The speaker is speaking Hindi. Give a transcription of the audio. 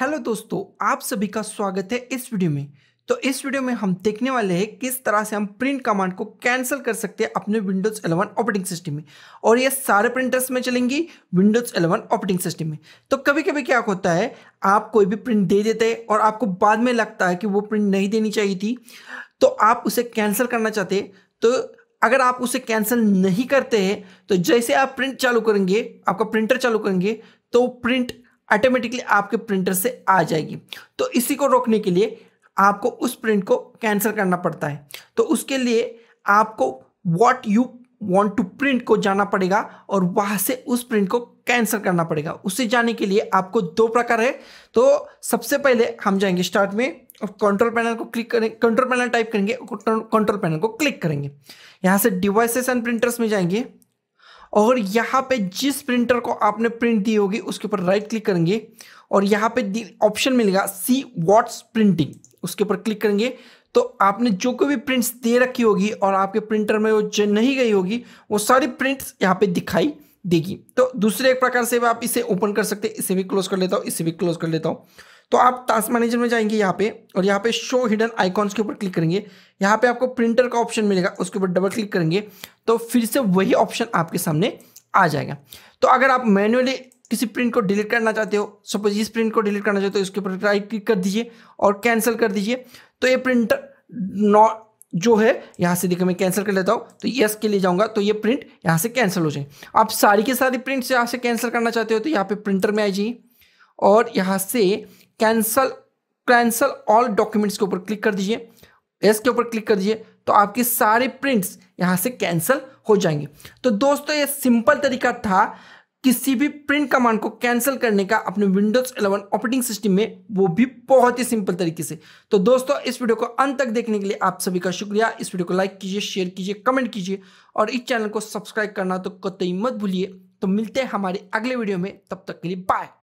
हेलो दोस्तों आप सभी का स्वागत है इस वीडियो में तो इस वीडियो में हम देखने वाले हैं किस तरह से हम प्रिंट कमांड को कैंसिल कर सकते हैं अपने विंडोज 11 ऑपरेटिंग सिस्टम में और ये सारे प्रिंटर्स में चलेंगी विंडोज 11 ऑपरेटिंग सिस्टम में तो कभी कभी क्या होता है आप कोई भी प्रिंट दे देते हैं और आपको बाद में लगता है कि वो प्रिंट नहीं देनी चाहिए थी तो आप उसे कैंसिल करना चाहते तो अगर आप उसे कैंसिल नहीं करते हैं तो जैसे आप प्रिंट चालू करेंगे आपका प्रिंटर चालू करेंगे तो प्रिंट ऑटोमेटिकली आपके प्रिंटर से आ जाएगी तो इसी को रोकने के लिए आपको उस प्रिंट को कैंसिल करना पड़ता है तो उसके लिए आपको what you want to print को जाना पड़ेगा और वहाँ से उस प्रिंट को कैंसिल करना पड़ेगा उसे जाने के लिए आपको दो प्रकार है तो सबसे पहले हम जाएंगे स्टार्ट में और कंट्रोल पैनल को क्लिक करेंगे कंट्रोल पैनल टाइप करेंगे कंट्रोल पैनल को क्लिक करेंगे यहाँ से डिवाइसेस एंड प्रिंटर्स में जाएंगे और यहाँ पे जिस प्रिंटर को आपने प्रिंट दी होगी उसके ऊपर राइट क्लिक करेंगे और यहाँ पे ऑप्शन मिलेगा सी वॉट्स प्रिंटिंग उसके ऊपर क्लिक करेंगे तो आपने जो कोई भी प्रिंट्स दे रखी होगी और आपके प्रिंटर में वो नहीं गई होगी वो सारी प्रिंट्स यहाँ पे दिखाई देगी तो दूसरे एक प्रकार से आप इसे ओपन कर सकते हैं इसे भी क्लोज कर लेता हूँ इसे भी क्लोज कर लेता हूँ तो आप टास्क मैनेजर में जाएंगे यहाँ पे और यहाँ पे शो हिडन आइकॉन्स के ऊपर क्लिक करेंगे यहाँ पे आपको प्रिंटर का ऑप्शन मिलेगा उसके ऊपर डबल क्लिक करेंगे तो फिर से वही ऑप्शन आपके सामने आ जाएगा तो अगर आप मैनुअली किसी प्रिंट को डिलीट करना चाहते हो सपोज इस प्रिंट को डिलीट करना चाहते हो तो इसके ऊपर राइट क्लिक कर दीजिए और कैंसिल कर दीजिए तो ये प्रिंटर नॉ जो है यहाँ से देखिए मैं कैंसिल कर लेता हूँ तो यस के लिए जाऊँगा तो ये प्रिंट यहाँ से कैंसिल हो जाए आप सारी के सारी प्रिंट यहाँ से कैंसिल करना चाहते हो तो यहाँ पे प्रिंटर में आ जाइए और यहाँ से कैंसल कैंसल ऑल डॉक्यूमेंट्स के ऊपर क्लिक कर दीजिए एस के ऊपर क्लिक कर दीजिए तो आपके सारे प्रिंट्स यहाँ से कैंसिल हो जाएंगे तो दोस्तों ये सिंपल तरीका था किसी भी प्रिंट कमांड को कैंसिल करने का अपने विंडोज 11 ऑपरेटिंग सिस्टम में वो भी बहुत ही सिंपल तरीके से तो दोस्तों इस वीडियो को अंत तक देखने के लिए आप सभी का शुक्रिया इस वीडियो को लाइक कीजिए शेयर कीजिए कमेंट कीजिए और इस चैनल को सब्सक्राइब करना तो कतई मत भूलिए तो मिलते हैं हमारे अगले वीडियो में तब तक के लिए बाय